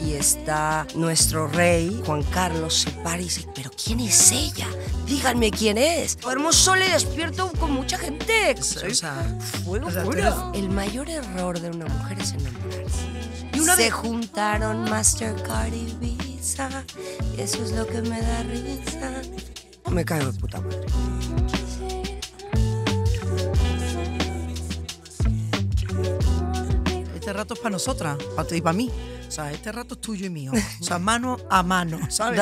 Y está nuestro rey Juan Carlos se y dice, pero ¿quién es ella? Díganme quién es. Hermoso y despierto con mucha gente. O El mayor error de una mujer es enamorarse. Y una Se juntaron Mastercard y Visa. eso es lo que me da risa. Me caigo de puta madre. Este rato es para nosotras, para ti y para mí. O sea, este rato es tuyo y mío. O sea, mano a mano, ¿sabes?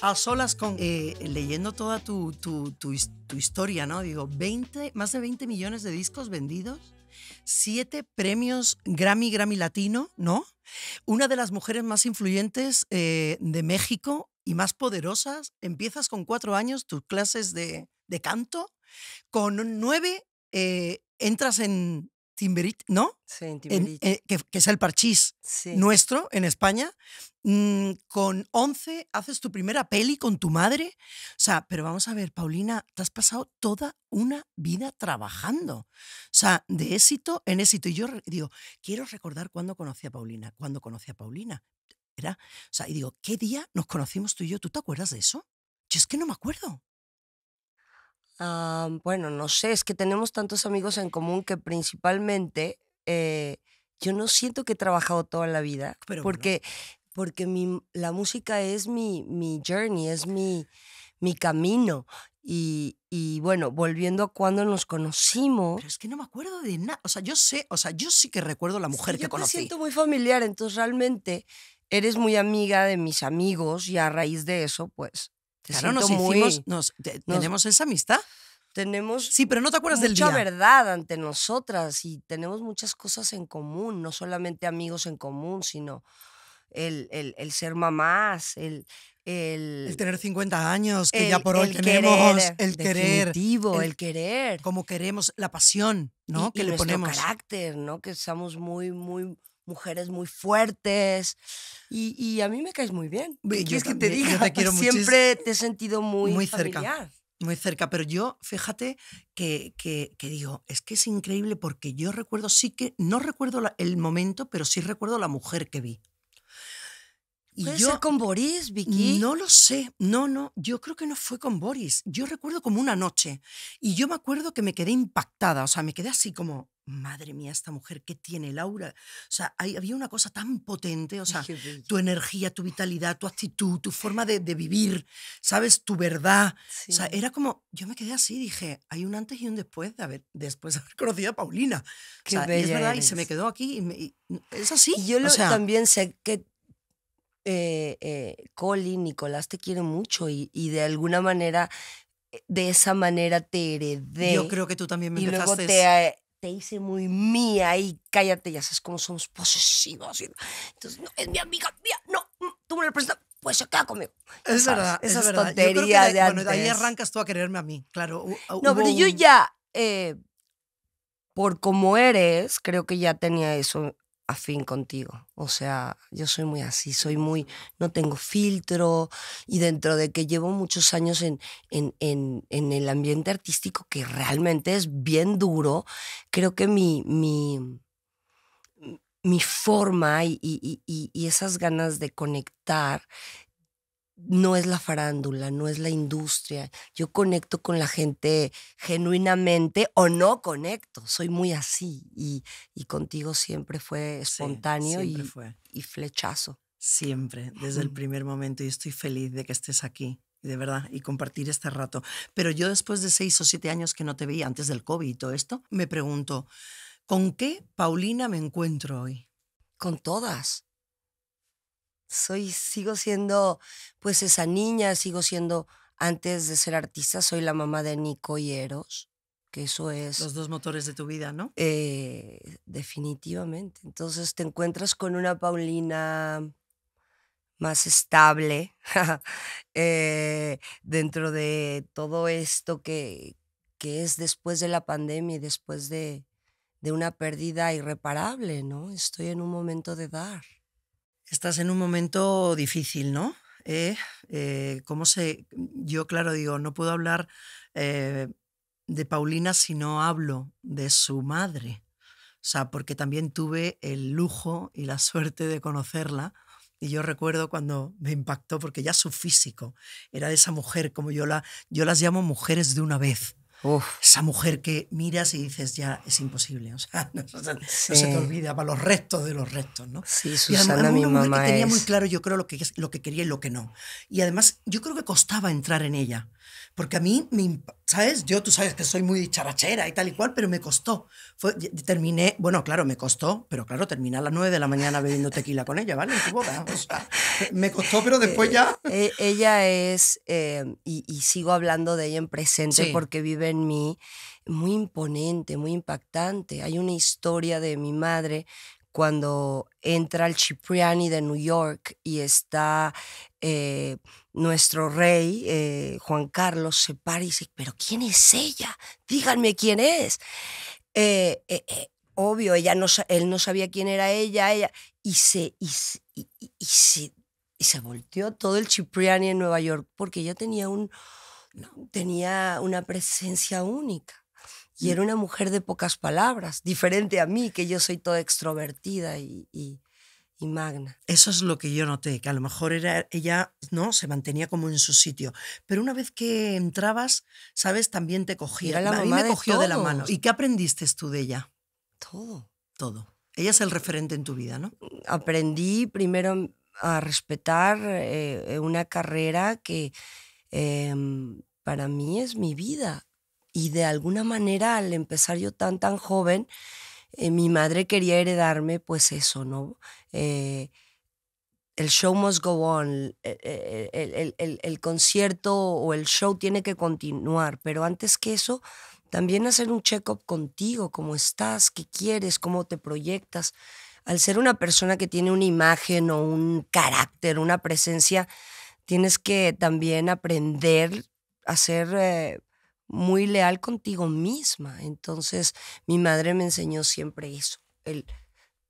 A solas con... Eh, leyendo toda tu, tu, historia, ¿no? Digo, 20, más de 20 millones de discos vendidos, siete premios Grammy, Grammy Latino, ¿no? Una de las mujeres más influyentes eh, de México y más poderosas. Empiezas con cuatro años tus clases de, de canto. Con nueve eh, entras en, Timberit, ¿no? Sí, en eh, que, es el parchís nuestro en España. Mm, con 11 haces tu primera peli con tu madre. O sea, pero vamos a ver, Paulina, te has pasado toda una vida trabajando. O sea, de éxito en éxito. Y yo digo, quiero recordar cuándo conocí a Paulina. Cuándo conocí a Paulina. Era, o sea, y digo, ¿qué día nos conocimos tú y yo? ¿Tú te acuerdas de eso? Yo es que no me acuerdo. Ah, bueno, no sé, es que tenemos tantos amigos en común que principalmente eh, yo no siento que he trabajado toda la vida, Pero porque, porque mi, la música es mi, mi journey, es mi, mi camino. Y, bueno, volviendo a cuando nos conocimos. Pero es que no me acuerdo de nada. O sea, yo sé, o sea, yo sí que recuerdo la mujer que conocí. Yo me siento muy familiar, entonces realmente eres muy amiga de mis amigos y a raíz de eso, pues claro, nos hicimos, tenemos esa amistad. Tenemos sí, pero no te acuerdas del día. verdad ante nosotras y tenemos muchas cosas en común, no solamente amigos en común, sino el, el, el ser mamás, el, el, tener 50 años, que ya por hoy el tenemos, querer, el querer. el, querer. Como queremos, la pasión, ¿no? que le ponemos. ponemos. carácter, ¿no? Que estamos muy, muy, mujeres muy fuertes y, y, a mí me caes muy bien. ¿Qué quieres que te diga? quiero Siempre te he sentido muy, muy cerca. Muy cerca, pero yo fíjate que, que, digo, es que es increíble porque yo recuerdo, sí que no recuerdo el momento, pero sí recuerdo la mujer que vi. Y yo, con Boris, Vicky? No lo sé, no, no, yo creo que no fue con Boris. Yo recuerdo como una noche y yo me acuerdo que me quedé impactada, o sea, me quedé así como, madre mía, esta mujer, ¿qué tiene Laura? O sea, hay, había una cosa tan potente, o sea, tu energía, tu vitalidad, tu actitud, tu forma de, vivir, ¿sabes? Tu verdad. O sea, era como, yo me quedé así, dije, hay un antes y un después de haber, después haber conocido a Paulina. Qué y se me quedó aquí, y mm, es así. yo también sé que eh, eh Colin, Nicolás te quiere mucho y, de alguna manera eh, de esa manera te heredé. Yo creo que tú también me te hice muy mía y cállate, ya sabes cómo somos posesivos. Entonces, no, es mi amiga mía, no, mm, tú me lo presentas, pues se queda conmigo. Es verdad, es verdad. de, bueno, de ahí arrancas tú a quererme a mí, claro. No, pero yo ya, eh, por como eres, creo que ya tenía eso afín contigo. O sea, yo soy muy así, soy muy, no tengo filtro y dentro de que llevo muchos años en, en, el ambiente artístico que realmente es bien duro, creo que mi, mi, mi forma y, y esas ganas de conectar no es la farándula, no es la industria. Yo conecto con la gente genuinamente o no conecto. Soy muy así y, contigo siempre fue espontáneo y, y flechazo. Siempre, desde el primer momento. Y estoy feliz de que estés aquí de verdad, y compartir este rato. Pero yo después de seis o siete años que no te veía, antes del COVID y todo esto, me pregunto, ¿con qué Paulina me encuentro hoy? Con todas soy, sigo siendo pues esa niña, sigo siendo, antes de ser artista, soy la mamá de Nico y Eros, que eso es... Los dos motores de tu vida, ¿no? Eh, definitivamente. Entonces te encuentras con una Paulina más estable eh, dentro de todo esto que, que es después de la pandemia y después de, de una pérdida irreparable, ¿no? Estoy en un momento de dar. Estás en un momento difícil, ¿no? Eh, eh se...? Yo, claro, digo, no puedo hablar eh, de Paulina si no hablo de su madre. O sea, porque también tuve el lujo y la suerte de conocerla. Y yo recuerdo cuando me impactó, porque ya su físico era de esa mujer, como yo la, yo las llamo mujeres de una vez esa mujer que miras y dices, ya es imposible, o sea, no, se te olvida para los restos de los restos, ¿no? y además, una mujer que tenía muy claro, yo creo, lo que, lo que quería y lo que no. Y además, yo creo que costaba entrar en ella, porque a mí, me, ¿sabes? Yo, tú sabes que soy muy charachera y tal y cual, pero me costó. terminé, bueno, claro, me costó, pero claro, terminé a las 9 de la mañana bebiendo tequila con ella, ¿vale? me costó, pero eh, después ya... Eh, ella es, eh, y, sigo hablando de ella en presente porque vive mí muy imponente, muy impactante. Hay una historia de mi madre cuando entra el Cipriani de New York y está eh, nuestro rey, eh, Juan Carlos, se para y dice, pero ¿quién es ella? Díganme quién es. Eh, obvio, ella no, él no sabía quién era ella, ella y se, y, y, se, volteó todo el Cipriani en Nueva York porque ella tenía un tenía una presencia única. Y mm. era una mujer de pocas palabras, diferente a mí, que yo soy toda extrovertida y, y, magna. Eso es lo que yo noté, que a lo mejor era, ella no se mantenía como en su sitio. Pero una vez que entrabas, ¿sabes? También te cogía. La a cogió de, la mano. ¿Y qué aprendiste tú de ella? Todo. Todo. Ella es el referente en tu vida, ¿no? Aprendí primero a respetar eh, eh, una carrera que Em, para mí es mi vida. Y de alguna manera, al empezar yo tan, tan joven, eh, mi madre quería heredarme, pues eso, ¿no? Eh, el show must go on, e, e, e, el, el, concierto o el show tiene que continuar, pero antes que eso, también hacer un check-up contigo, cómo estás, qué quieres, cómo te proyectas. Al ser una persona que tiene una imagen o un carácter, una presencia, tienes que también aprender a ser eh, muy leal contigo misma. Entonces, mi madre me enseñó siempre eso, el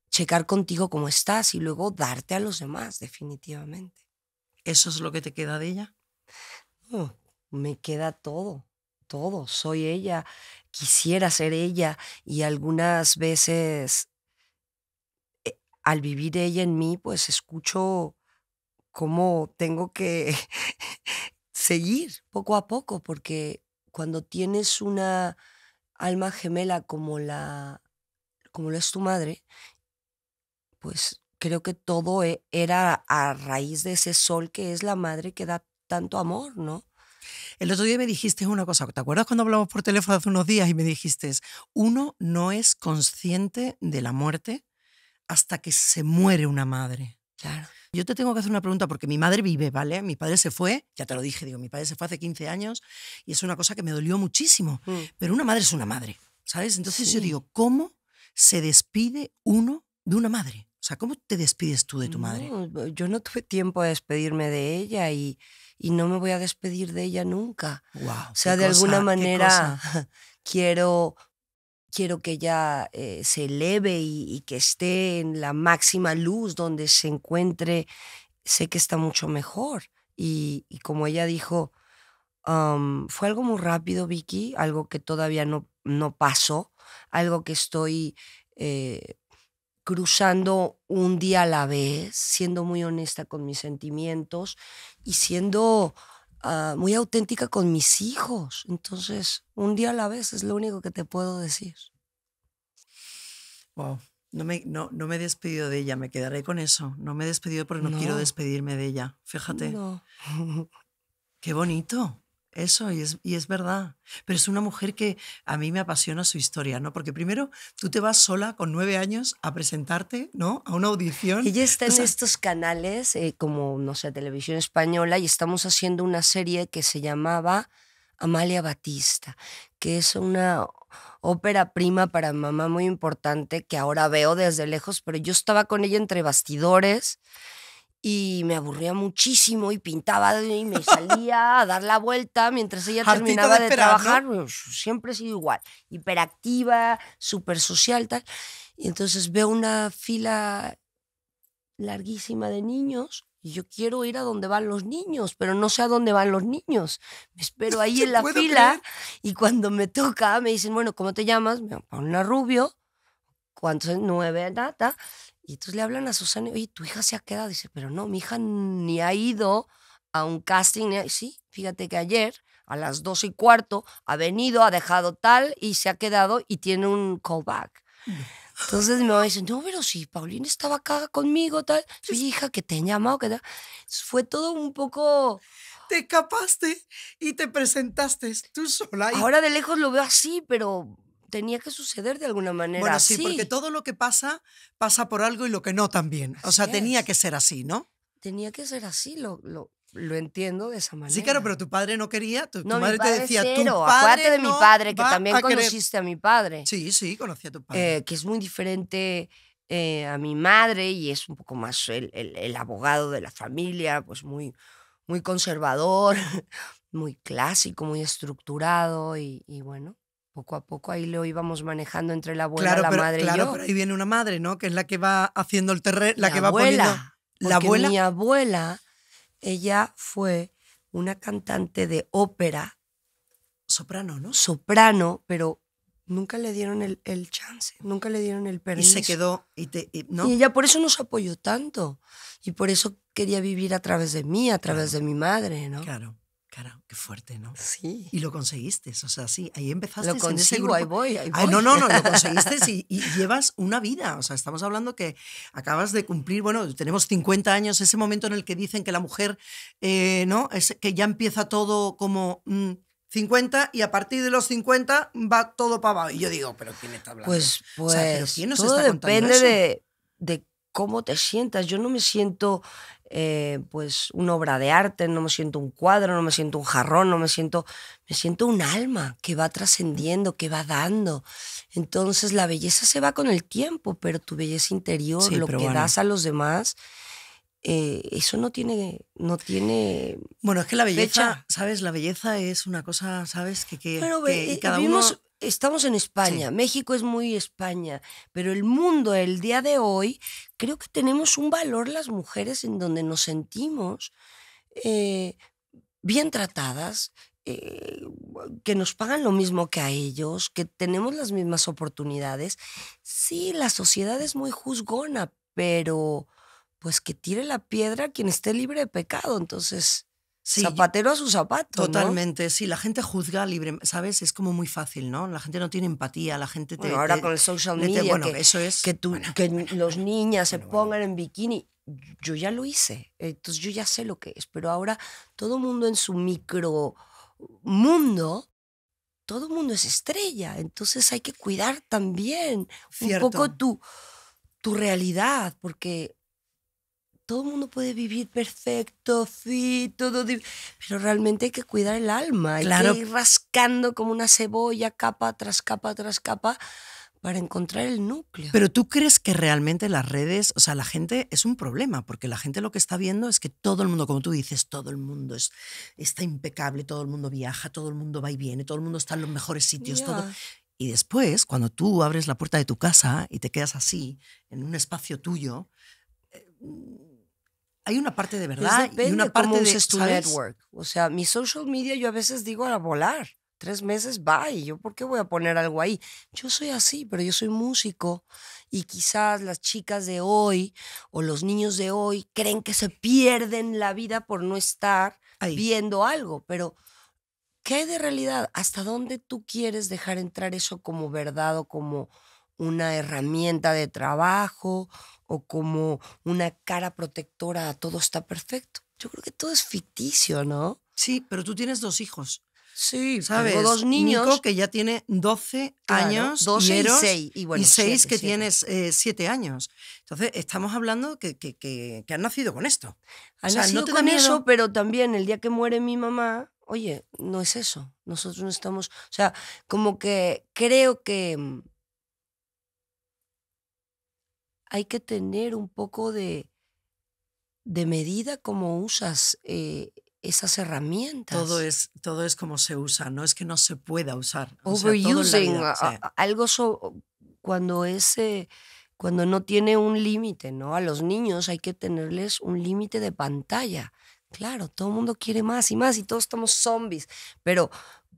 checar contigo cómo estás y luego darte a los demás, definitivamente. ¿Eso es lo que te queda de ella? me queda todo, todo. Soy ella, quisiera ser ella y algunas veces eh, al vivir ella en mí, pues escucho cómo tengo que seguir poco a poco, porque cuando tienes una alma gemela como la como lo es tu madre, pues creo que todo e, era a raíz de ese sol que es la madre que da tanto amor, ¿no? El otro día me dijiste una cosa, ¿te acuerdas cuando hablamos por teléfono hace unos días y me dijiste, uno no es consciente de la muerte hasta que se muere una madre? Yo te tengo que hacer una pregunta porque mi madre vive, ¿vale? Mi padre se fue, ya te lo dije, digo, mi padre se fue hace 15 años y es una cosa que me dolió muchísimo. Mm. Pero una madre es una madre, ¿sabes? Entonces yo digo, ¿cómo se despide uno de una madre? O sea, ¿cómo te despides tú de tu madre? Yo no tuve tiempo a despedirme de ella y, no me voy a despedir de ella nunca. Wow, o sea, de alguna manera quiero quiero que ella eh, se eleve y, que esté en la máxima luz donde se encuentre, sé que está mucho mejor. Y, como ella dijo, fue algo muy rápido, Vicky, algo que todavía no, no pasó, algo que estoy eh, cruzando un día a la vez, siendo muy honesta con mis sentimientos y siendo Ah, muy auténtica con mis hijos. Entonces, un día a la vez es lo único que te puedo decir. Wow. No me, no, he despedido de ella, me quedaré con eso. No me he despedido porque no, quiero despedirme de ella. Fíjate. Qué bonito. Eso, y es, verdad. Pero es una mujer que a mí me apasiona su historia, ¿no? Porque primero tú te vas sola con nueve años a presentarte, ¿no? A una audición. Ella está en estos canales, eh, como, no sé, Televisión Española, y estamos haciendo una serie que se llamaba Amalia Batista, que es una ópera prima para mamá muy importante que ahora veo desde lejos, pero yo estaba con ella entre bastidores y me aburría muchísimo y pintaba y me salía a dar la vuelta mientras ella terminaba de, trabajar. Siempre he sido igual, hiperactiva, súper social, tal. Y entonces veo una fila larguísima de niños y yo quiero ir a donde van los niños, pero no sé a dónde van los niños. Me espero ahí en la fila y cuando me toca me dicen, bueno, ¿cómo te llamas? Me ponen a Rubio. ¿Cuántos? Nueve, nata. Y entonces le hablan a Susana, oye, tu hija se ha quedado. Dice, pero no, mi hija ni ha ido a un casting. Sí, fíjate que ayer a las dos y cuarto ha venido, ha dejado tal y se ha quedado y tiene un callback. Mm. Entonces mi mamá dice, no, pero si Paulina estaba acá conmigo, tal, su hija que te han llamado, que Fue todo un poco... Te capaste y te presentaste tú sola. Ahora de lejos lo veo así, pero tenía que suceder de alguna manera. Bueno, sí, porque todo lo que pasa pasa por algo y lo que no también. o sea, tenía que ser así, ¿no? Tenía que ser así, lo, lo, entiendo de esa manera. Sí, claro, pero tu padre no quería, tu, madre te decía, cero. tu padre Acuérdate de mi padre, que también conociste a mi padre. Sí, sí, conocí a tu padre. Eh, que es muy diferente eh, a mi madre y es un poco más el, abogado de la familia, pues muy, muy conservador, muy clásico, muy estructurado y, y bueno, poco a poco ahí lo íbamos manejando entre la abuela, y la madre y yo. Claro, pero ahí viene una madre, ¿no? Que es la que va haciendo el terreno, la, que va poniendo... La abuela. Mi abuela, ella fue una cantante de ópera. Soprano, ¿no? Soprano, pero nunca le dieron el, chance, nunca le dieron el permiso. Y se quedó, y, ¿no? y ella por eso nos apoyó tanto, y por eso quería vivir a través de mí, a través de mi madre, ¿no? Claro. Cara, qué fuerte, ¿no? Sí. Y lo conseguiste, o sea, sí, ahí empezaste. Lo consigo, ahí voy, ahí voy. no, no, no, lo conseguiste y, llevas una vida, o sea, estamos hablando que acabas de cumplir, bueno, tenemos 50 años, ese momento en el que dicen que la mujer, eh, ¿no? Es que ya empieza todo como... 50 mm, y a partir de los 50 va todo para abajo. Y yo digo, ¿pero quién está hablando? Pues, pues todo depende de, de cómo te sientas. Yo no me siento eh, pues una obra de arte, no me siento un cuadro, no me siento un jarrón, no me siento, me siento un alma que va trascendiendo, que va dando. Entonces la belleza se va con el tiempo, pero tu belleza interior, lo que das a los demás, eh, eso no tiene, no tiene. Bueno, es que la belleza, ¿sabes? La belleza es una cosa, ¿sabes? Que, eh, cada uno estamos en España, México es muy España, pero el mundo el día de hoy, creo que tenemos un valor las mujeres en donde nos sentimos eh, bien tratadas, eh, que nos pagan lo mismo que a ellos, que tenemos las mismas oportunidades. Sí, la sociedad es muy juzgona, pero pues que tire la piedra quien esté libre de pecado, entonces... Zapatero a su zapato. Totalmente, sí. La gente juzga libre, ¿sabes? Es como muy fácil, ¿no? La gente no tiene empatía, la gente te. ahora con el social media, bueno, eso es. Que, tú, los niñas se pongan en bikini. Yo ya lo hice, entonces yo ya sé lo que es, pero ahora todo mundo en su micro mundo, todo mundo es estrella, entonces hay que cuidar también un poco tu, tu realidad, porque todo el mundo puede vivir perfecto, fit, todo, pero realmente hay que cuidar el alma, y ir rascando como una cebolla, capa tras capa tras capa, para encontrar el núcleo. Pero tú crees que realmente las redes, o sea, la gente es un problema, porque la gente lo que está viendo es que todo el mundo, como tú dices, todo el mundo está impecable, todo el mundo viaja, todo el mundo va y viene, todo el mundo está en los mejores sitios, todo. Y después, cuando tú abres la puerta de tu casa y te quedas así, en un espacio tuyo, eh, hay una parte de verdad y una parte de tu O sea, mi social media yo a veces digo a volar. Tres meses, bye. ¿Yo por qué voy a poner algo ahí? Yo soy así, pero yo soy músico y quizás las chicas de hoy o los niños de hoy creen que se pierden la vida por no estar viendo algo, pero ¿qué de realidad? ¿Hasta dónde tú quieres dejar entrar eso como verdad o como una herramienta de trabajo o como una cara protectora todo está perfecto. Yo creo que todo es ficticio, ¿no? Sí, pero tú tienes dos hijos. Sí, ¿sabes? Tengo dos niños. Nico, que ya tiene 12 años. dos y 6. Y, bueno, que tienes eh, 7 años. Entonces, estamos hablando que, que, que, han nacido con esto. Han nacido con eso, pero también el día que muere mi mamá, oye, no es eso. Nosotros no estamos. O sea, como que creo que mm, hay que tener un poco de, de medida como usas eh, esas herramientas. Todo es, todo es como se usa, no es que no se pueda usar. Overusing, algo cuando eh, cuando no tiene un límite, ¿no? A los niños hay que tenerles un límite de pantalla. Claro, todo el mundo quiere más y más y todos estamos zombies, pero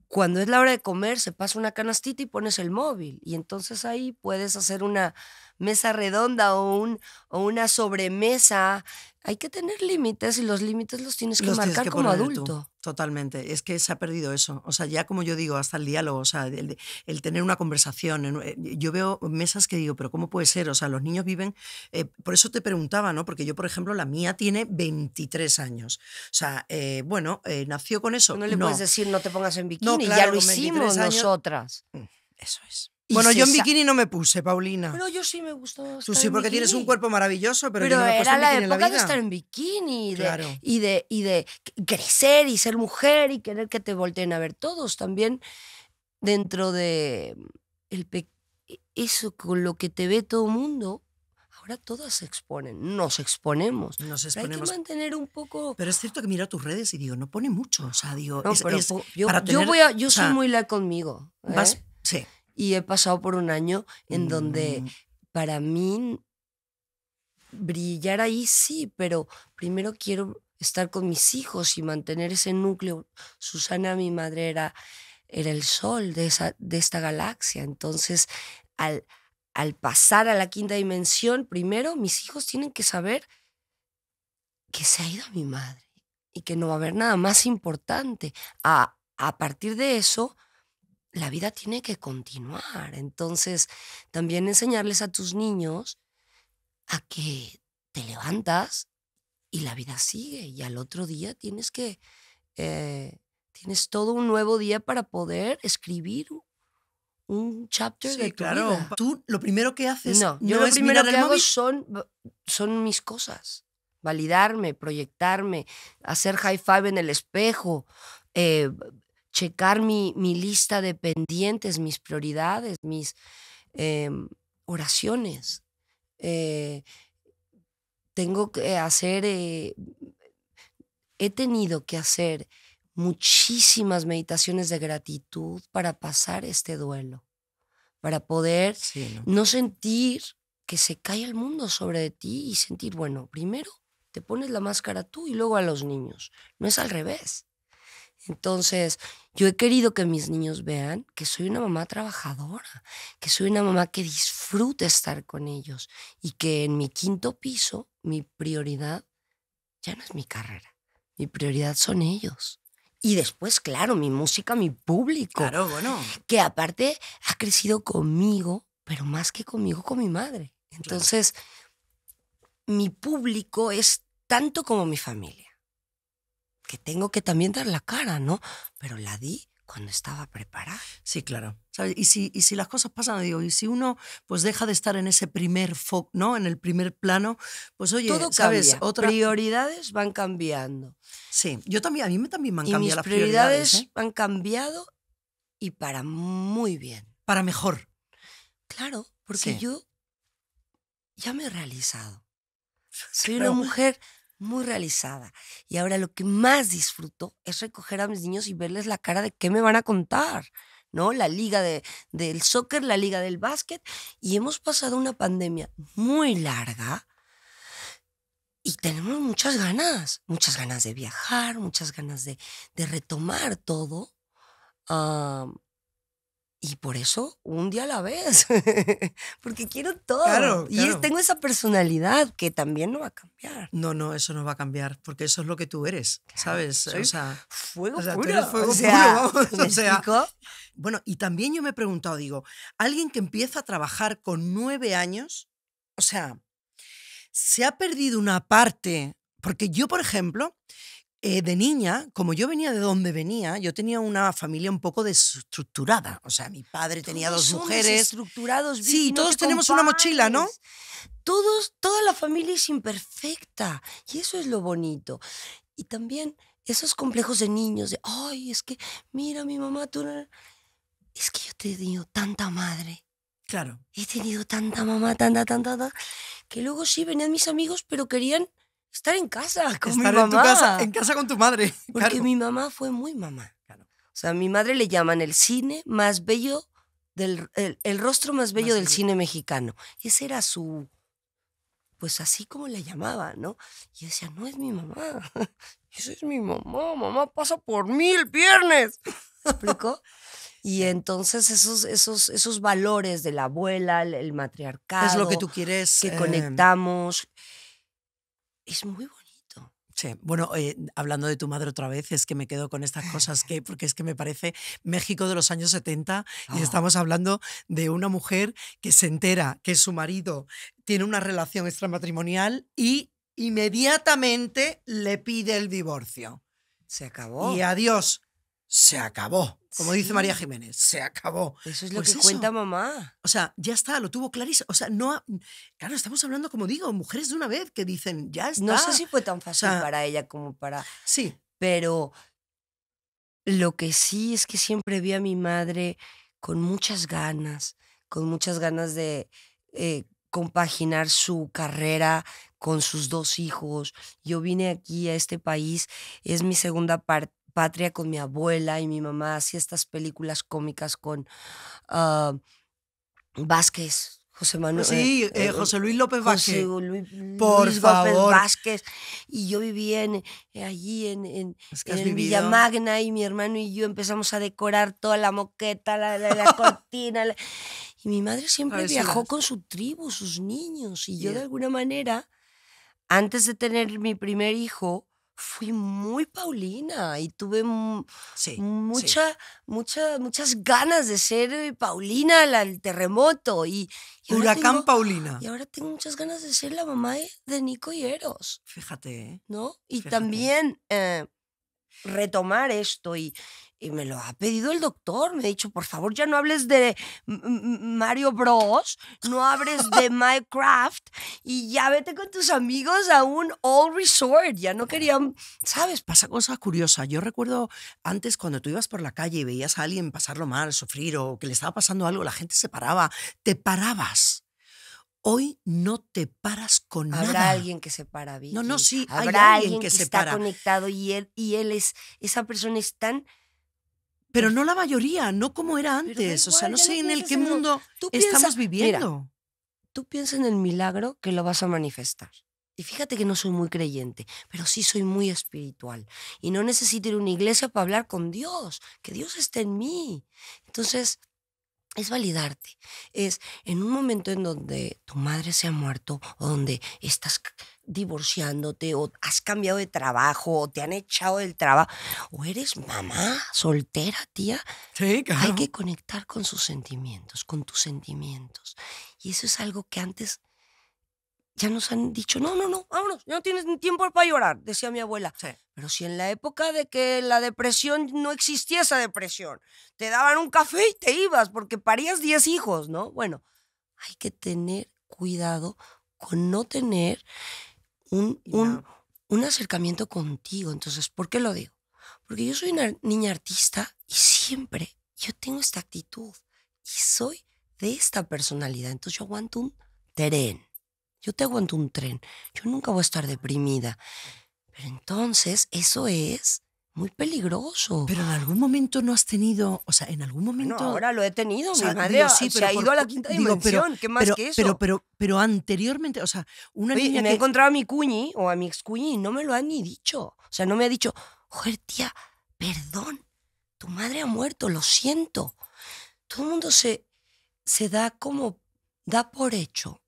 cuando es la hora de comer se pasa una canastita y pones el móvil y entonces ahí puedes hacer una mesa redonda o, un, o una sobremesa. Hay que tener límites y los límites los tienes que marcar como adulto. Totalmente. Es que se ha perdido eso. O sea, ya como yo digo, hasta el diálogo, o sea, el, tener una conversación. Eh, yo veo mesas que digo, pero ¿cómo puede ser? O sea, los niños viven. Eh, por eso te preguntaba, ¿no? Porque yo, por ejemplo, la mía tiene 23 años. O sea, eh, bueno, nació con eso. No le puedes decir no te pongas en bikini, no, ya lo hicimos nosotras. Mm, eso es. Bueno, yo en bikini no me puse, Paulina. Bueno, yo sí me gustó. sí, porque tienes un cuerpo maravilloso, pero, yo no era la época de estar en bikini y de, y, de, crecer y ser mujer y querer que te volteen a ver todos también dentro de el eso con lo que te ve todo el mundo. Ahora todas se exponen, nos exponemos. Nos exponemos. Hay que mantener un poco... Pero es cierto que mira tus redes y digo, no pone mucho. O sea, digo, yo, voy a- yo soy muy la conmigo. ¿eh? sí y he pasado por un año en donde mm. para mí brillar ahí sí, pero primero quiero estar con mis hijos y mantener ese núcleo. Susana, mi madre, era, el sol de, esa, de esta galaxia. Entonces, al, al pasar a la quinta dimensión, primero mis hijos tienen que saber que se ha ido mi madre y que no va a haber nada más importante. A, a partir de eso, la vida tiene que continuar. Entonces, también enseñarles a tus niños a que te levantas y la vida sigue y al otro día tienes que, eh, tienes todo un nuevo día para poder escribir un chapter de tu claro. Tú lo primero que haces no, yo lo primero que hago son son mis cosas, validarme, proyectarme, hacer high five en el espejo, eh, checar mi, mi lista de pendientes, mis prioridades, mis em, oraciones. Eh, tengo que hacer, eh, he tenido que hacer muchísimas meditaciones de gratitud para pasar este duelo, para poder ¿no? no sentir que se cae el mundo sobre ti y sentir, bueno, primero te pones la máscara tú y luego a los niños. No es al revés. Entonces, yo he querido que mis niños vean que soy una mamá trabajadora, que soy una mamá que disfruta estar con ellos y que en mi quinto piso mi prioridad ya no es mi carrera, mi prioridad son ellos. Y después, claro, mi música, mi público. Claro, bueno. Que aparte ha crecido conmigo, pero más que conmigo, con mi madre. Entonces, mi público es tanto como mi familia tengo que también dar la cara, ¿no? Pero la di cuando estaba preparada. Sí, claro. ¿Sabes? Y, si, y si las cosas pasan, digo, y si uno pues deja de estar en ese primer foco, ¿no? En el primer plano, pues oye, Todo Prioridades van cambiando. Sí, yo también, a mí me también me han cambiado las prioridades. prioridades ¿eh? han cambiado y para muy bien. Para mejor. Claro, porque yo ya me he realizado. Soy una mujer muy realizada. Y ahora lo que más disfruto es recoger a mis niños y verles la cara de qué me van a contar, ¿no? La liga de, del soccer, la liga del básquet. Y hemos pasado una pandemia muy larga y tenemos muchas ganas, muchas ganas de viajar, muchas ganas de, de retomar todo. Y por eso un día a la vez, porque quiero todo. y tengo esa personalidad que también no va a cambiar. No, no, eso no va a cambiar, porque eso es lo que tú eres, ¿sabes? O sea, fuego fuego bueno, y también yo me he preguntado, digo, alguien que empieza a trabajar con nueve años, o sea, se ha perdido una parte, porque yo, por ejemplo, eh, de niña, como yo venía de donde venía, yo tenía una familia un poco desestructurada. O sea, mi padre tenía dos mujeres. Estructurados. Sí, todos tenemos una mochila, ¿no? Todos, toda la familia es imperfecta y eso es lo bonito. Y también esos complejos de niños de, ay, es que mira mi mamá, tú, es que yo te he tenido tanta madre. Claro. He tenido tanta mamá, tanta, tanta, tanta, que luego sí venían mis amigos, pero querían estar en casa con mi mamá. En, tu casa, en casa con tu madre. Porque mi mamá fue muy mamá. O sea, a mi madre le llaman el cine más bello, del, el, rostro más bello del cine mexicano. Ese era su, pues así como la llamaba, ¿no? Y yo decía, no es mi mamá, eso es mi mamá, mamá pasa por mil viernes. explicó? Y entonces esos, esos, esos valores de la abuela, el, matriarcado. Es lo que tú quieres. Que em, conectamos es muy bonito. Sí, bueno, eh, hablando de tu madre otra vez, es que me quedo con estas cosas que, porque es que me parece México de los años 70 y ah. estamos hablando de una mujer que se entera que su marido tiene una relación extramatrimonial y inmediatamente le pide el divorcio. Se acabó. Y adiós, se acabó. Como dice María Jiménez, se acabó. Eso es lo pues que cuenta mamá. O sea, ya está, lo tuvo clarísimo. O sea, no. Claro, estamos hablando, como digo, mujeres de una vez que dicen, ya está. No sé si fue tan fácil para ella como para. Sí. Pero lo que sí es que siempre vi a mi madre con muchas ganas, con muchas ganas de eh, compaginar su carrera con sus dos hijos. Yo vine aquí a este país, es mi segunda parte patria con mi abuela y mi mamá hacía estas películas cómicas con ah, Vázquez. José pues Manuel. Sí, eh, eh, eh, José Luis López Vázquez. Luis, López Vázquez. Y yo vivía en, allí en, en, Villa Magna y mi hermano y yo empezamos a decorar toda la moqueta, la, cortina. Y mi madre siempre viajó con su tribu, sus niños. Y yo de alguna manera, antes de tener mi primer hijo, fui muy Paulina y tuve mucha, muchas ganas de ser eh, Paulina, el terremoto. Y, Huracán Paulina. Y ahora tengo muchas ganas de ser la mamá de, Nico y Eros. Fíjate. ¿eh? ¿No? Y también eh, retomar esto y, y me lo ha pedido el doctor. Me ha dicho, por favor, ya no hables de Mario Bros. No hables de Minecraft. Y ya vete con tus amigos a un all resort. Ya no querían. ¿Sabes? Pasa cosa curiosa. Yo recuerdo antes cuando tú ibas por la calle y veías a alguien pasarlo mal, sufrir o que le estaba pasando algo, la gente se paraba. Te parabas. Hoy no te paras con ¿Habrá Habrá alguien que se para, bien No, no, sí. Habrá hay alguien, que, se está conectado y él, y él es, esa persona es tan pero no la mayoría, no como era antes. o sea, no sé en el qué mundo estamos viviendo. tú piensas en el milagro que lo vas a manifestar. Y fíjate que no soy muy creyente, pero sí soy muy espiritual. Y no necesito ir a una iglesia para hablar con Dios, que Dios esté en mí. Entonces, es validarte. Es en un momento en donde tu madre se ha muerto o donde estás divorciándote o has cambiado de trabajo o te han echado del trabajo o eres mamá soltera, tía. Sí, claro. Hay que conectar con sus sentimientos, con tus sentimientos. Y eso es algo que antes ya nos han dicho, no, no, no, vámonos, ya no tienes tiempo para llorar, decía mi abuela. Pero si en la época de que la depresión no existía esa depresión, te daban un café y te ibas porque parías 10 hijos, ¿no? Bueno, hay que tener cuidado con no tener un, un acercamiento contigo. Entonces, ¿por qué lo digo? Porque yo soy una niña artista y siempre yo tengo esta actitud y soy de esta personalidad. Entonces yo aguanto un yo te aguanto un tren. Yo nunca voy a estar deprimida. Pero entonces, eso es muy peligroso. Pero en algún momento no has tenido, o sea, en algún momento. ahora lo he tenido, mi madre se ha ido a la quinta dimensión, ¿qué más pero, que eso? Pero, pero, pero anteriormente, o sea, una vez niña. Me he encontrado a mi cuñi o a mi ex y no me lo han ni dicho. O sea, no me ha dicho, joder, tía, perdón, tu madre ha muerto, lo siento. Todo el mundo se, se da como, da por hecho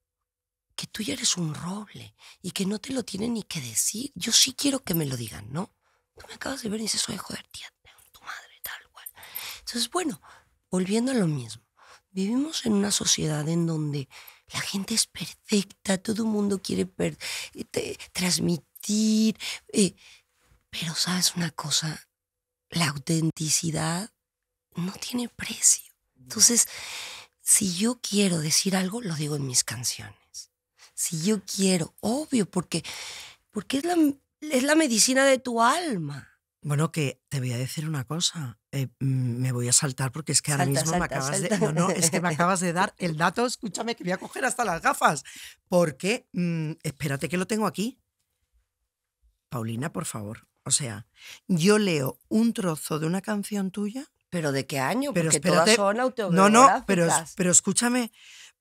que tú ya eres un roble y que no te lo tienen ni que decir. Yo sí quiero que me lo digan, ¿no? Tú me acabas de ver y dices, soy joder, tía, tu madre, tal cual. Entonces, bueno, volviendo a lo mismo. Vivimos en una sociedad en donde la gente es perfecta, todo el mundo quiere eh, transmitir. Eh, pero sabes una cosa, la autenticidad no tiene precio. Entonces, si yo quiero decir algo, lo digo en mis canciones si yo quiero, obvio, porque, porque es, la, es la medicina de tu alma. Bueno, que te voy a decir una cosa. Eh, mm, me voy a saltar porque es que ahora mismo me acabas de. No, es que me acabas de dar el dato. Escúchame, que voy a coger hasta las gafas. Porque, mm, espérate que lo tengo aquí. Paulina, por favor. O sea, yo leo un trozo de una canción tuya. ¿Pero de qué año? Pero porque No, no, pero, pero escúchame.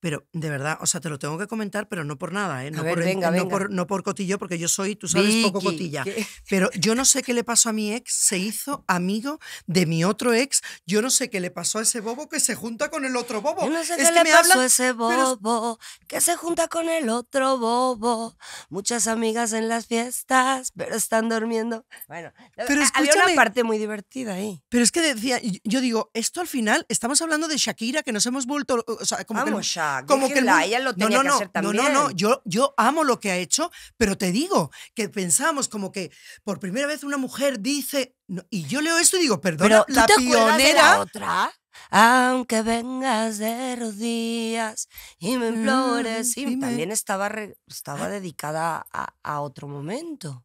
Pero de verdad, o sea, te lo tengo que comentar, pero no por nada, ¿eh? No, por, no, Por, cotillo, porque yo soy, tú sabes, poco cotilla. Pero yo no sé qué le pasó a mi ex, se hizo amigo de mi otro ex. Yo no sé qué le pasó a ese bobo que se junta con el otro bobo. qué le pasó a ese bobo que se junta con el otro bobo. Muchas amigas en las fiestas, pero están durmiendo. Bueno, pero había una parte muy divertida ahí. Pero es que decía, yo digo, esto al final, estamos hablando de Shakira, que nos hemos vuelto, Vamos, que, Ah, como que ella lo tenía no, que hacer también. No, yo, yo amo lo que ha hecho, pero te digo que pensamos como que por primera vez una mujer dice, y yo leo esto y digo, perdón, la pionera. otra? Aunque vengas de rodillas y me mm, implores. y también estaba, estaba ah. dedicada a, otro momento.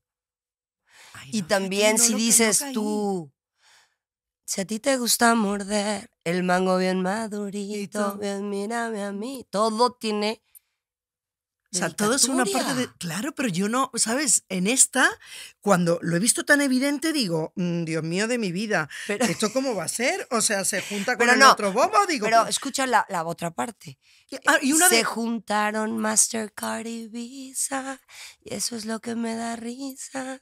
y también si dices tú, si a ti te gusta morder el mango bien madurito, bien mírame a mí, todo tiene... O sea, todo es una parte de... Claro, pero yo no, ¿sabes? En esta, cuando lo he visto tan evidente, digo, mm, Dios mío de mi vida, ¿esto cómo va a ser? O sea, se junta con el otro bobo, digo... Pero escucha la, otra parte. y eh, ah, se juntaron Mastercard y Visa, y eso es lo que me da risa.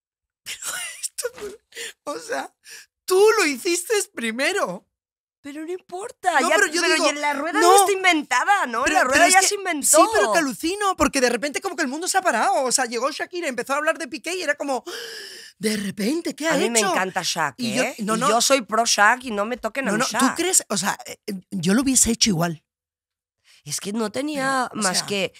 Pero esto, o sea, Tú lo hiciste primero. Pero no importa. No, ya, pero yo digo, la rueda no, está inventada, ¿no? la rueda ya se inventó. Sí, pero te alucino, porque de repente como que el mundo se ha parado. O sea, llegó Shakira, empezó a hablar de Piqué y era como... De repente, ¿qué ha a hecho? A mí me encanta Shak, ¿eh? Yo, no, y yo soy pro Shak y no me toquen a no, ¿Tú crees? O sea, eh, eh, yo lo hubiese hecho igual. Es que no tenía más que...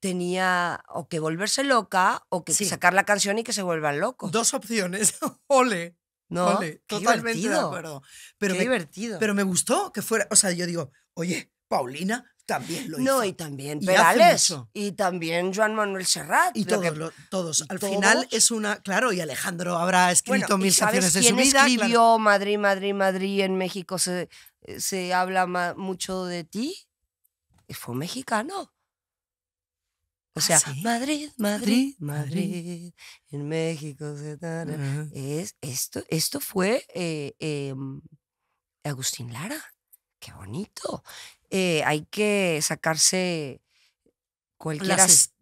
Tenía o que volverse loca o que sacar la canción y que se vuelvan locos. Dos opciones. Ole. ¿No? totalmente divertido. Pero Qué divertido. Pero me gustó que fuera, o sea, yo digo, oye, Paulina también lo hizo. No, y también Perales. Y, también Juan Manuel Serrat. Y todos, todos. Al final es una. Claro, y Alejandro habrá escrito mil canciones de su vida. escribió Madrid, Madrid, Madrid? En México se, se habla mucho de ti. Fue un mexicano. O ah, sea, Madrid, Madrid, Madrid, en México se es, esto, esto fue eh, em, Agustín Lara. Qué bonito. Eh, hay que sacarse cualquiera. Las,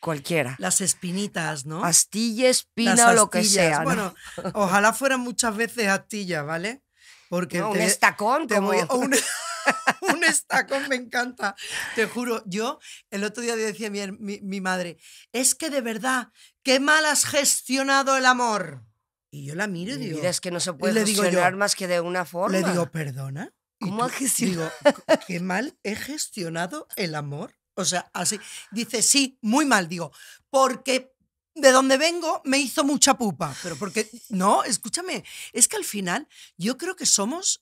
cualquiera. Las espinitas, ¿no? Astilla, espina o lo que sea. Bueno, ojalá fueran muchas veces astillas, ¿vale? Porque un estacón, como... un... un estaco me encanta. Te juro, yo el otro día decía mi, mi, madre, es que de verdad, qué mal has gestionado el amor. Y yo la miro y digo... es que no se puede gestionar más que de una forma. Le digo, perdona. ¿Cómo has gestionado? Digo, qué mal he gestionado el amor. O sea, así. Dice, sí, muy mal. Digo, porque de donde vengo me hizo mucha pupa. Pero porque, no, escúchame, es que al final yo creo que somos,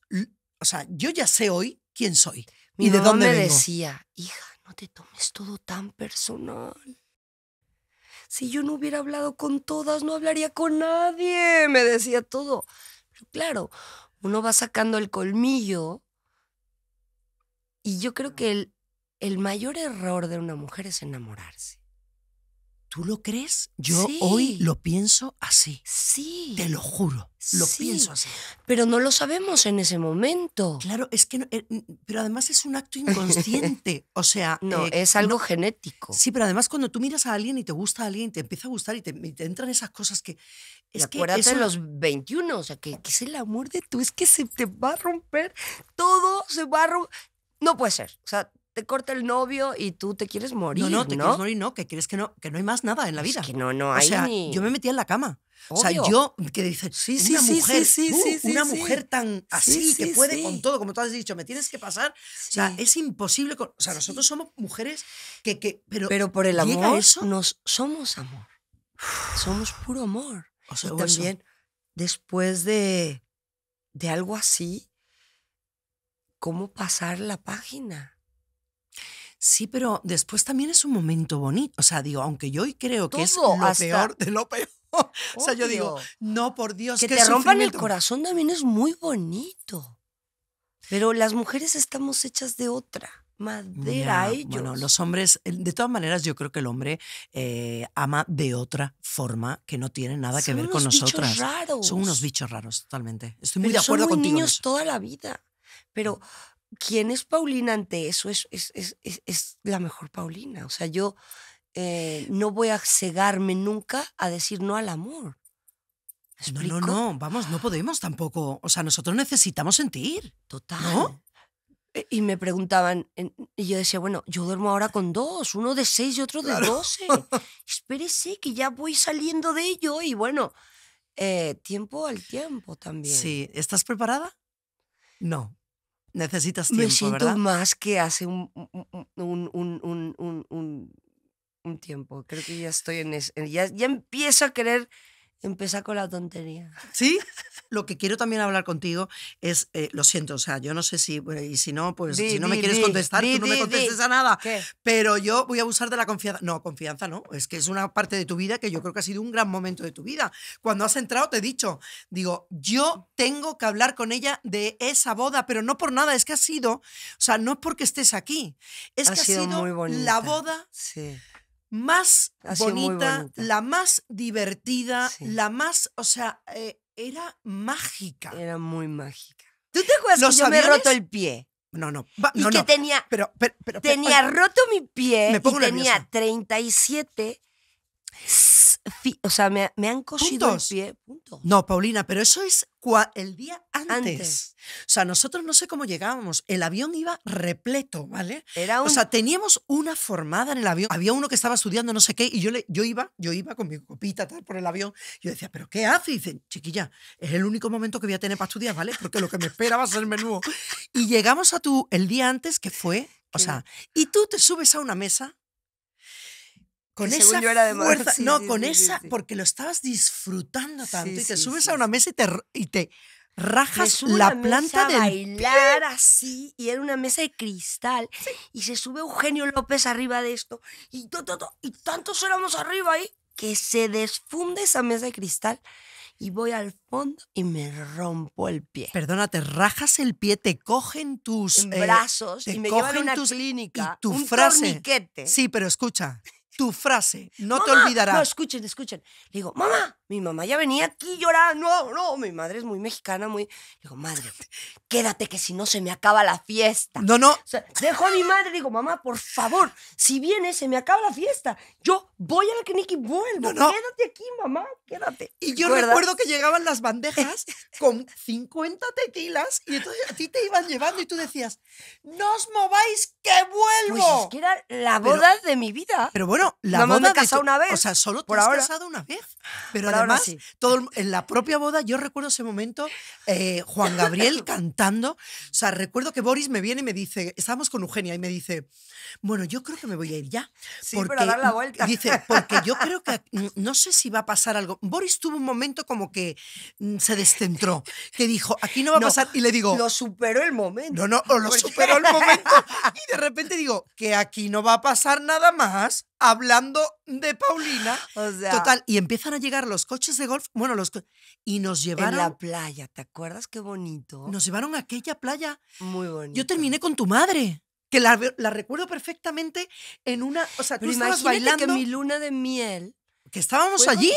o sea, yo ya sé hoy quién soy y de dónde me decía, hija, no te tomes todo tan personal. Si yo no hubiera hablado con todas, no hablaría con nadie, me decía todo. Pero claro, uno va sacando el colmillo y yo creo que el, el mayor error de una mujer es enamorarse. ¿Tú lo crees? Yo hoy lo pienso así. Sí. Te lo juro, lo pienso así. Pero no lo sabemos en ese momento. Claro, es que no, eh, pero además es un acto inconsciente, o sea, no, eh, es algo genético. Sí, pero además cuando tú miras a alguien y te gusta a alguien, te empieza a gustar y te, entran esas cosas que es acuérdate de los 21, o sea, que, es el amor de tú, es que se te va a romper, todo se va a romper. No puede ser, o sea, te corta el novio y tú te quieres morir. No, no, te quieres morir, no, que crees que no, que no hay más nada en la vida. que no, no O sea, yo me metía en la cama. O sea, yo que dices, sí, sí, una mujer, una mujer tan así que puede con todo, como tú has dicho, me tienes que pasar. O sea, es imposible. o sea, nosotros somos mujeres que, que pero, por el amor eso? nos somos amor, somos puro amor. O sea, también después de de algo así, cómo pasar la página. Sí, pero después también es un momento bonito. O sea, digo, aunque yo hoy creo que es lo peor de lo peor. O sea, yo digo, no, por Dios. Que te rompan el corazón también es muy bonito. Pero las mujeres estamos hechas de otra madera ellos. Bueno, los hombres, eh, de todas maneras, yo creo que el hombre eh, ama de otra forma que no tiene nada que ver con nosotras. Son unos bichos raros. totalmente. Estoy muy de acuerdo son muy niños toda la vida. Pero ¿quién es Paulina ante eso? Es, es, es, es la mejor Paulina. O sea, yo eh, no voy a cegarme nunca a decir no al amor. No, no, no, vamos, no podemos tampoco. O sea, nosotros necesitamos sentir. Total. ¿No? Eh, y me preguntaban, y yo decía, bueno, yo duermo ahora con dos, uno de seis y otro de doce. Espérese, que ya voy saliendo de ello. Y bueno, eh, tiempo al tiempo también. Sí, ¿estás preparada? No. Necesitas tiempo, Me siento más que hace un, un, un, un tiempo. Creo que ya estoy en eso. Ya, ya empiezo a querer Empieza con la tontería. ¿Sí? Lo que quiero también hablar contigo es, eh, lo siento, o sea, yo no sé si, y si no, pues si no me quieres contestar, tú no me contestes a nada. Pero yo voy a abusar de la confianza. No, confianza no, es que es una parte de tu vida que yo creo que ha sido un gran momento de tu vida. Cuando has entrado te he dicho, digo, yo tengo que hablar con ella de esa boda, pero no por nada, es que ha sido, o sea, no es porque estés aquí, es que ha sido la boda más bonita, la más divertida, la más, o sea, eh, era mágica. Era muy mágica. ¿Tú te acuerdas Los que yo me roto el pie? No, no. y que tenía. Pero, pero, tenía roto mi pie. y tenía 37 o sea, me, han cosido el pie. No, Paulina, pero eso es el día antes. O sea, nosotros no sé cómo llegábamos. El avión iba repleto, ¿vale? Era O sea, teníamos una formada en el avión. Había uno que estaba estudiando no sé qué y yo, le, yo iba, yo iba con mi copita tal por el avión. Yo decía, ¿pero qué hace? Y dicen, chiquilla, es el único momento que voy a tener para estudiar, ¿vale? Porque lo que me espera va a ser menudo. Y llegamos a tu el día antes que fue, o sea, y tú te subes a una mesa con esa fuerza, no, con esa, porque lo estabas disfrutando tanto y te subes a una mesa y te, y te rajas la planta de bailar así y era una mesa de cristal y se sube Eugenio López arriba de esto y to, y tantos éramos arriba ahí que se desfunde esa mesa de cristal y voy al fondo y me rompo el pie. Perdónate, rajas el pie, te cogen tus eh, brazos te y me cogen tus, clínica, y tu un Sí, pero escucha, tu frase, no te olvidará. No, escuchen, escuchen. Le digo, mamá, mi mamá ya venía aquí llorando. No, no, mi madre es muy mexicana, muy. Digo, madre, quédate que si no se me acaba la fiesta. No, no. dejo a mi madre, digo, mamá, por favor, si viene, se me acaba la fiesta. Yo voy a la clínica y vuelvo. Quédate aquí, mamá, quédate. Y yo recuerdo que llegaban las bandejas con 50 tequilas y entonces a ti te iban llevando y tú decías, no os mováis, que vuelvo. Pues es que era la boda de mi vida. Pero bueno, la mamá boda. me casado una vez. O sea, solo te has casado una vez. Pero ahora, además, todo, en la propia boda, yo recuerdo ese momento, eh, Juan Gabriel cantando. O sea, recuerdo que Boris me viene y me dice, estábamos con Eugenia y me dice, bueno, yo creo que me voy a ir ya. Sí, porque, dar la vuelta. Dice, porque yo creo que no sé si va a pasar algo. Boris tuvo un momento como que mm, se descentró, que dijo, aquí no va a pasar. Y le digo, lo superó el momento. No, no, lo superó el momento. Y de repente digo, que aquí no va a pasar nada más hablando de Paulina. Total, y empiezan a llegar los coches de golf, bueno, los y nos llevaron en la playa, ¿te acuerdas qué bonito? Nos llevaron a aquella playa. Muy bonito. Yo terminé con tu madre. Que la, recuerdo perfectamente en una. O sea, tú que mi luna de miel que estábamos allí.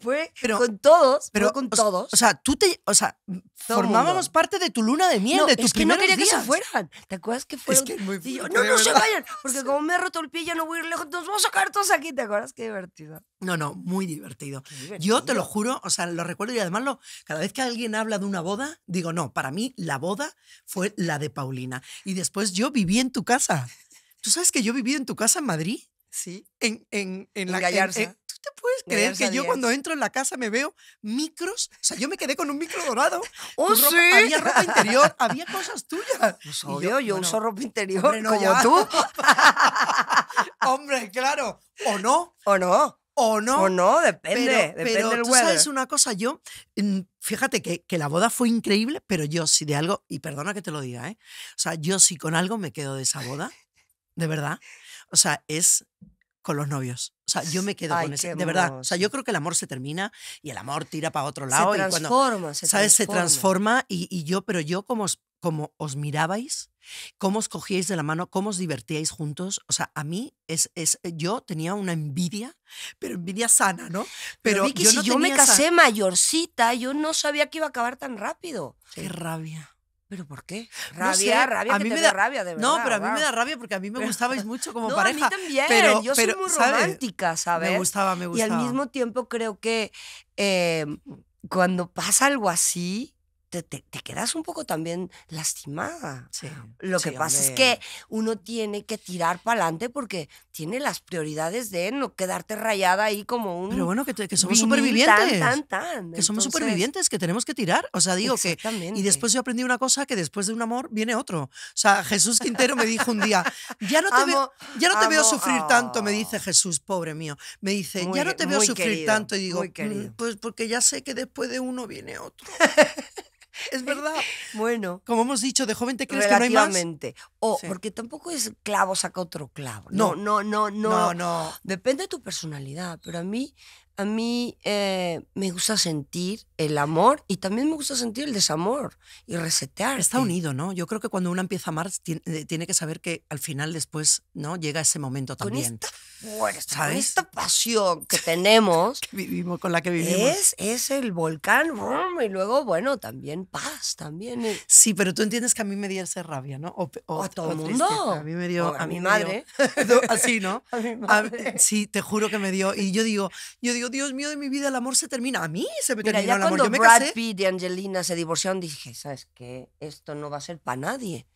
fue con todos, pero con todos. O sea, tú te, o sea, formábamos parte de tu luna de miel, de tus es que no quería que se fueran. ¿Te acuerdas que fueron? y no, no se vayan, porque como me he roto el pie ya no voy a ir lejos, nos vamos a sacar todos aquí, ¿te acuerdas? Qué divertido. No, no, muy divertido. Yo te lo juro, o sea, lo recuerdo y además cada vez que alguien habla de una boda, digo, no, para mí la boda fue la de Paulina. Y después yo viví en tu casa. ¿Tú sabes que yo viví en tu casa en Madrid? ¿sí? En, en, la Gallarza. ¿Tú te puedes creer que yo cuando entro en la casa me veo micros? O sea, yo me quedé con un micro dorado. ¡Oh, sí! Había ropa interior, había cosas tuyas. Pues veo, yo, uso ropa interior no, como tú. hombre, claro. ¿O no? ¿O no? O no. O no, depende. Pero, depende tú sabes una cosa, yo, mm, fíjate que, que, la boda fue increíble, pero yo sí si de algo, y perdona que te lo diga, ¿eh? O sea, yo sí si con algo me quedo de esa boda, de verdad. O sea, es con los novios. O sea, yo me quedo con eso, De verdad. O sea, yo creo que el amor se termina y el amor tira para otro lado. Se transforma, y cuando, se ¿sabes? transforma. Se transforma y, y, yo, pero yo como, como os mirabais, cómo os cogíais de la mano, cómo os divertíais juntos. O sea, a mí es, es yo tenía una envidia, pero envidia sana, ¿no? Pero, Vicky, yo si yo me casé mayorcita, yo no sabía que iba a acabar tan rápido. Qué rabia. ¿Pero por qué? Rabia, rabia, a mí me da rabia, de verdad. No, pero a mí me da rabia porque a mí me gustabais mucho como pareja. A mí también, pero, yo soy muy romántica, ¿sabes? Me gustaba, me gustaba. Y al mismo tiempo creo que eh, cuando pasa algo así, te, quedas un poco también lastimada. Lo que pasa es que uno tiene que tirar para adelante porque tiene las prioridades de no quedarte rayada ahí como un... Pero bueno, que, que somos supervivientes. Que somos supervivientes, que tenemos que tirar. O sea, digo que... Y después yo aprendí una cosa, que después de un amor viene otro. O sea, Jesús Quintero me dijo un día, ya no te, veo, ya no te veo sufrir tanto, me dice oh. Jesús, pobre mío. Me dice, ya no te veo sufrir tanto. Y digo, mm, pues porque ya sé que después de uno viene otro. Es eh, verdad. Bueno. Como hemos dicho, de joven te crees que no hay más. O porque tampoco es clavo saca otro clavo. no, no, no. No, no. no. Depende de tu personalidad, pero a mí a mí eh, me gusta sentir el amor y también me gusta sentir el desamor y resetear. Está unido, ¿no? Yo creo que cuando uno empieza a amar eh, tiene que saber que al final después no llega ese momento también. Con esta, pasión que tenemos, vivimos con la que vivimos, es, es el volcán y luego bueno también paz también. Sí, pero tú entiendes que a mí me dio esa rabia, ¿no? a todo el mundo. A mí me dio, a, mi madre. así, ¿no? A mi madre. sí, te juro que me dio y yo digo, yo digo Dios mío de mi vida, el amor se termina. A mí se me terminó el amor. Cuando Brad Pitt y Angelina se divorciaron, dije, ¿sabes qué? Esto no va a ser para nadie.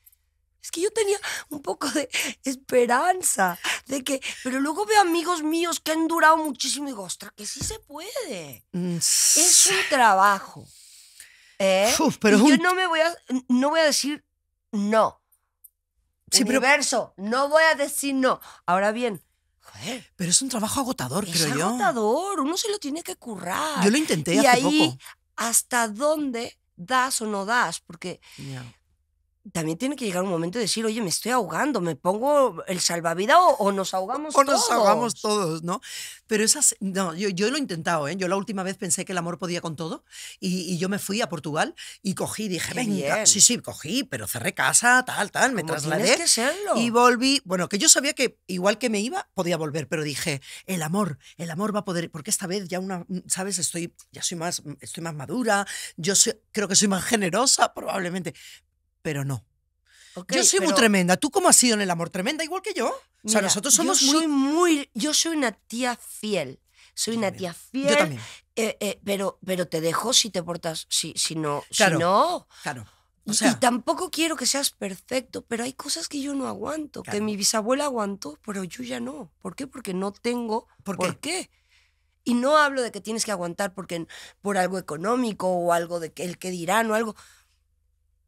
Es que yo tenía un poco de esperanza, de que, pero luego veo amigos míos que han durado muchísimo y digo, ostras, que sí se puede. Mm, es un trabajo. ¿eh? yo no me voy a, no voy a decir no. Sí, Universo, no voy a decir no. Ahora bien, pero es un trabajo agotador, creo yo. Es agotador, uno se lo tiene que currar. Yo lo intenté y ahí, ¿Hasta dónde das o no das? Porque también tiene que llegar un momento de decir, oye, me estoy ahogando, me pongo el salvavidas o, nos ahogamos todos. O nos ahogamos todos, ¿no? Pero esas, no, yo, yo lo he intentado, ¿eh? Yo la última vez pensé que el amor podía con todo y, yo me fui a Portugal y cogí, dije, venga, sí, sí, cogí, pero cerré casa, tal, tal, me trasladé. Y volví, bueno, que yo sabía que igual que me iba, podía volver, pero dije, el amor, el amor va a poder, porque esta vez ya una, ¿sabes? Estoy, ya soy más, estoy más madura, yo creo que soy más generosa, probablemente, pero no. yo soy muy tremenda. ¿Tú cómo has sido en el amor? ¿Tremenda igual que yo? o sea, nosotros somos yo muy... Soy muy... Yo soy una tía fiel. Soy una tía fiel. Yo también. Eh, eh, pero, pero te dejo si te portas... Si, si no... Claro, no... Claro. y tampoco quiero que seas perfecto, pero hay cosas que yo no aguanto, que mi bisabuela aguantó, pero yo ya no. ¿Por qué? Porque no tengo. ¿Por qué? Y no hablo de que tienes que aguantar porque por algo económico o algo de el que dirán o algo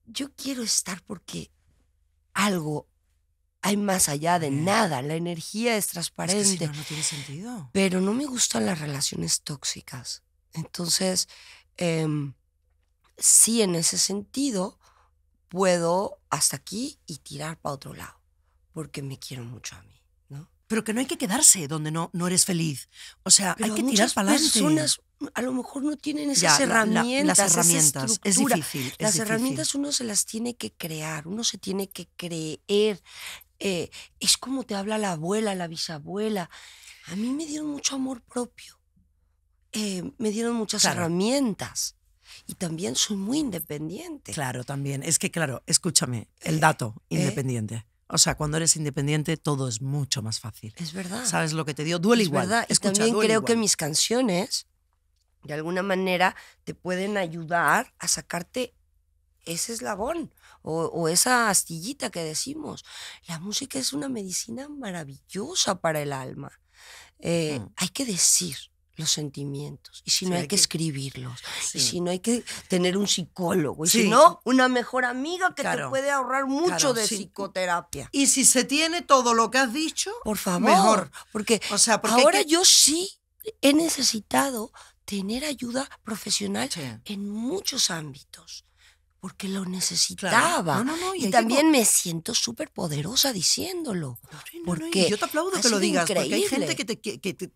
yo quiero estar porque algo hay más allá de nada, la energía es transparente. no, tiene sentido. Pero no me gustan las relaciones tóxicas. Entonces, em, sí, en ese sentido, puedo hasta aquí y tirar para otro lado, porque me quiero mucho a mí, ¿no? Pero que no hay que quedarse donde no, no eres feliz. O sea, hay que tirar para adelante a lo mejor no tienen esas herramientas. las herramientas, es difícil. Las herramientas uno se las tiene que crear, uno se tiene que creer. Eh, es como te habla la abuela, la bisabuela. A mí me dieron mucho amor propio. Eh, me dieron muchas herramientas y también soy muy independiente. Claro, también. Es que, claro, escúchame, eh, el dato, independiente. O sea, cuando eres independiente todo es mucho más fácil. Es verdad. ¿Sabes lo que te dio? Duele es Verdad. y también creo que mis canciones de alguna manera te pueden ayudar a sacarte ese eslabón o, esa astillita que decimos. La música es una medicina maravillosa para el alma. Eh, mm. Hay que decir los sentimientos y si no hay, que, escribirlos y si no hay que tener un psicólogo y si no una mejor amiga que te puede ahorrar mucho de psicoterapia y si se tiene todo lo que has dicho por favor mejor porque, ahora yo sí he necesitado tener ayuda profesional en muchos ámbitos, porque lo necesitaba. y, también me siento súper poderosa diciéndolo. porque yo te aplaudo que lo digas, porque hay gente que te,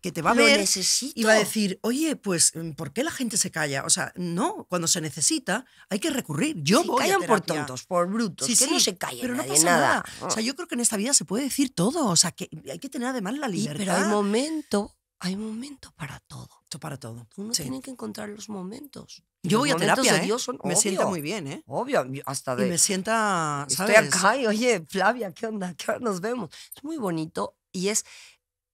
que, te va a ver y va a decir, oye, pues, mm, ¿por qué la gente se calla? O sea, no, cuando se necesita hay que recurrir. Yo sí, callan por tontos, por brutos, sí, que no se callen. pero no pasa nada. O sea, yo creo que en esta vida se puede decir todo, o sea, que hay que tener además la libertad. Y, pero hay momento hay momento para todo. Esto para todo. Uno tiene que encontrar los momentos. Yo voy a terapia, ¿eh? Dios son, me siento sienta muy bien, ¿eh? Obvio, hasta de... Y me sienta, ¿sabes? Estoy acá y, oye, Flavia, ¿qué onda? ¿Qué hora nos vemos? Es muy bonito y es...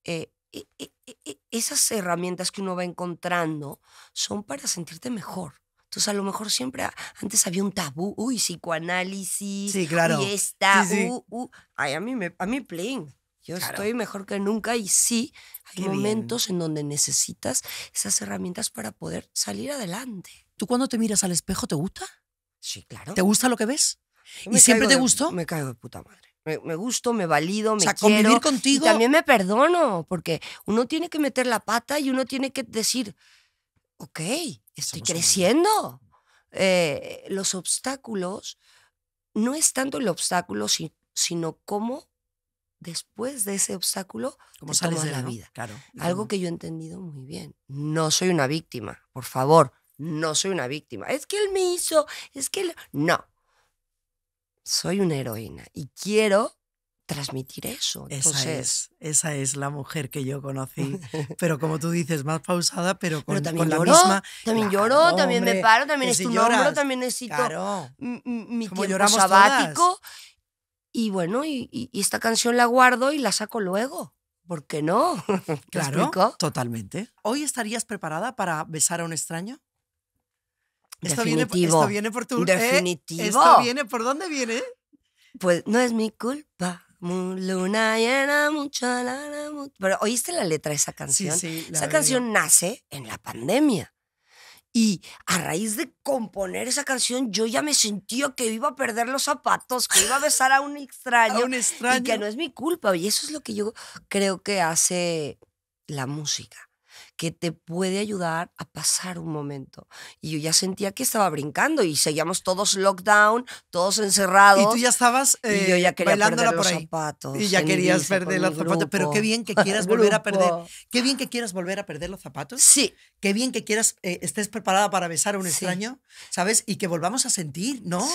Eh, e, e, e, esas herramientas que uno va encontrando son para sentirte mejor. Entonces, a lo mejor siempre, antes había un tabú, uy, psicoanálisis, sí, claro. y esta, Ay, a mí, me, a mí, playing. Yo estoy mejor que nunca y sí, hay momentos en donde necesitas esas herramientas para poder salir adelante. ¿Tú cuando te miras al espejo te gusta? Sí, claro. ¿Te gusta lo que ves? ¿Y siempre te gustó? Me caigo de puta madre. Me, me gusto, me valido, me o convivir contigo. Y también me perdono, porque uno tiene que meter la pata y uno tiene que decir, ok, estoy creciendo. Eh, los obstáculos, no es tanto el obstáculo, sino cómo después de ese obstáculo, como sales de la vida. Algo que yo he entendido muy bien. No soy una víctima, por favor, no soy una víctima. Es que él me hizo, es que él... No. Soy una heroína y quiero transmitir eso. Esa, es, esa es la mujer que yo conocí, pero como tú dices, más pausada, pero con, la misma... También lloro, también me paro, también es también necesito mi, tiempo sabático. Y bueno, y, esta canción la guardo y la saco luego. ¿Por qué no? Claro, totalmente. ¿Hoy estarías preparada para besar a un extraño? Esto Definitivo. Viene, esto viene por tu... ¿eh? Definitivo. esto viene, ¿por dónde viene? Pues no es mi culpa. Luna llena, mucha Pero oíste la letra de esa canción. Sí, sí, esa canción nace en la pandemia. Y a raíz de componer esa canción, yo ya me sentía que iba a perder los zapatos, que iba a besar a un extraño. Y que no es mi culpa. Y eso es lo que yo creo que hace la música que te puede ayudar a pasar un momento. Y yo ya sentía que estaba brincando y seguíamos todos lockdown, todos encerrados. Y tú ya estabas eh, y yo ya eh, quería perder los zapatos. Y ya querías perder los zapatos. Pero qué bien que quieras volver a perder. Qué bien que quieras volver a perder los zapatos. Sí. Qué bien que quieras, eh, estés preparada para besar a un extraño, ¿sabes? Y que volvamos a sentir, ¿no?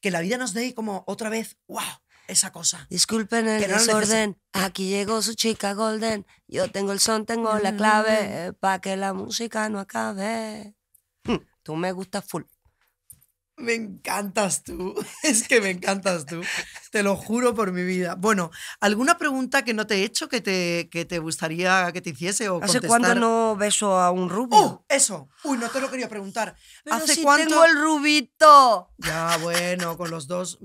Que la vida nos dé como otra vez, wow esa cosa. Disculpen el desorden, aquí llegó su chica Golden. Yo tengo el son, tengo la mm. clave, eh, para que la música no acabe. tú me gustas full. Me encantas tú, es que me encantas tú, te lo juro por mi vida. Bueno, ¿alguna pregunta que no te he hecho que te, que te gustaría que te hiciese o ¿Hace contestar? no beso a un rubio? ¡Uh, eso! Uy, no te lo quería preguntar. ¿Hace si cuánto... tengo el rubito! Ya, bueno, con los dos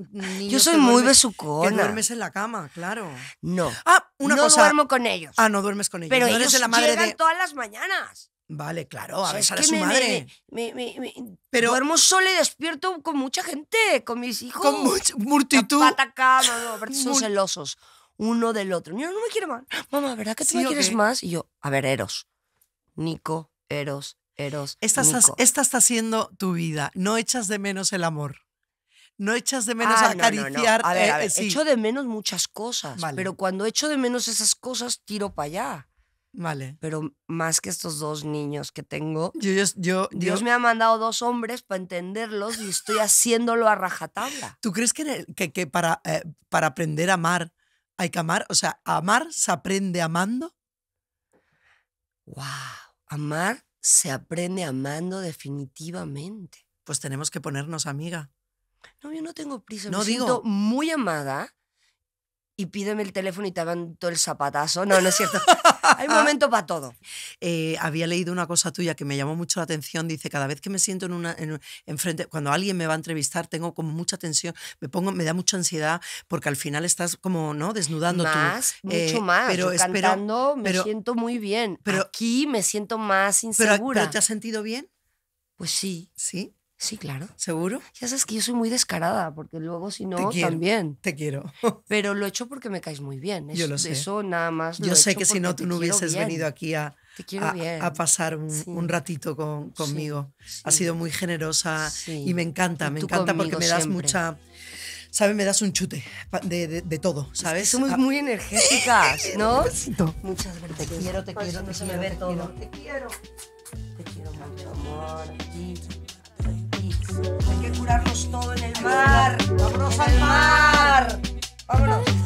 Yo soy muy besucona. duermes en la cama, claro. No. Ah, una no cosa. No duermo con ellos. Ah, no duermes con ellos. Pero ellos la madre llegan todas las mañanas. Vale, claro, a ver a su madre. pero duermo solo y despierto con mucha gente, con mis hijos. Con multitud. son celosos uno del otro. No, no me quiere más. Mamá, ¿verdad que tú me quieres más? Y yo, a ver, Eros. Nico, Eros, Eros. Esta, está siendo tu vida. No echas de menos el amor. No echas de menos ah, acariciar. A ver, eh, echo de menos muchas cosas. Pero cuando echo de menos esas cosas, tiro para allá. Vale. Pero más que estos dos niños que tengo, Dios me ha mandado dos hombres para entenderlos y estoy haciéndolo a rajatabla. ¿Tú crees que, para, eh, para aprender a amar hay que amar? O sea, ¿amar se aprende amando? ¡Wow! Amar se aprende amando definitivamente. Pues tenemos que ponernos amiga. No, yo no tengo prisa. No, digo, muy amada y pídeme el teléfono y te van todo el zapatazo. No, no es cierto. Hay momento para todo. Eh, había leído una cosa tuya que me llamó mucho la atención. Dice, cada vez que me siento en una en, frente, cuando alguien me va a entrevistar, tengo como mucha tensión, me pongo, me da mucha ansiedad porque al final estás como, ¿no? Desnudando más, tú. mucho eh, más. Pero Yo cantando me siento muy bien. Pero aquí me siento más insegura. ¿pero te has sentido bien? Pues sí. Sí. Sí, claro. ¿Seguro? Ya sabes que yo soy muy descarada, porque luego si no, te quiero, también. Te quiero. Pero lo he hecho porque me caes muy bien. yo lo sé. Eso nada más. yo sé que si no, tú no hubieses venido aquí a, a, pasar un, un ratito conmigo. Ha sido muy generosa y me encanta, me encanta porque me das mucha... ¿sabes? Me das un chute de, de, todo, ¿sabes? somos ah. muy energéticas, ¿no? Muchas Te quiero, te quiero, no se me Te quiero. Te quiero mucho, amor. Hay que curarnos todo en el mar. ¡Vámonos al mar! ¡Vámonos!